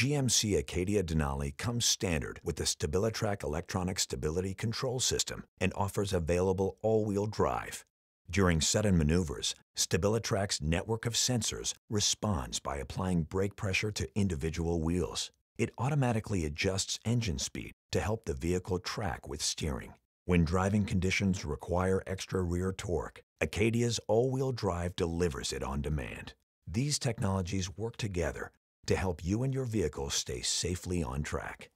GMC Acadia Denali comes standard with the Stabilitrack electronic stability control system and offers available all-wheel drive. During sudden maneuvers, Stabilitrack's network of sensors responds by applying brake pressure to individual wheels. It automatically adjusts engine speed to help the vehicle track with steering. When driving conditions require extra rear torque, Acadia's all-wheel drive delivers it on demand. These technologies work together to help you and your vehicle stay safely on track.